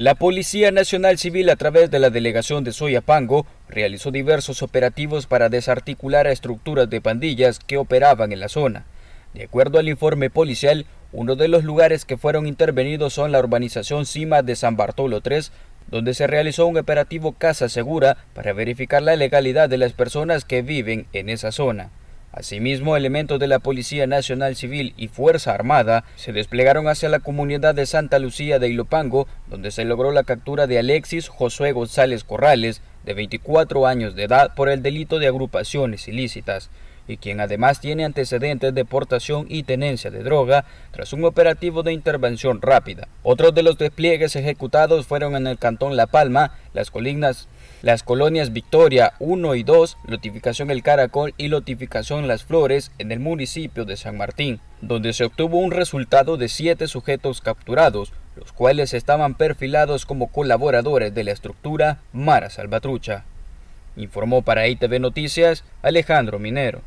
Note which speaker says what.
Speaker 1: La Policía Nacional Civil, a través de la delegación de Soyapango, realizó diversos operativos para desarticular a estructuras de pandillas que operaban en la zona. De acuerdo al informe policial, uno de los lugares que fueron intervenidos son la urbanización Cima de San Bartolo III, donde se realizó un operativo Casa Segura para verificar la legalidad de las personas que viven en esa zona. Asimismo, elementos de la Policía Nacional Civil y Fuerza Armada se desplegaron hacia la comunidad de Santa Lucía de Ilopango, donde se logró la captura de Alexis Josué González Corrales, de 24 años de edad, por el delito de agrupaciones ilícitas y quien además tiene antecedentes de portación y tenencia de droga tras un operativo de intervención rápida. Otros de los despliegues ejecutados fueron en el Cantón La Palma, las colinas las colonias Victoria 1 y 2, Lotificación El Caracol y Lotificación Las Flores en el municipio de San Martín, donde se obtuvo un resultado de siete sujetos capturados, los cuales estaban perfilados como colaboradores de la estructura Mara Salvatrucha. Informó para ITV Noticias Alejandro Minero.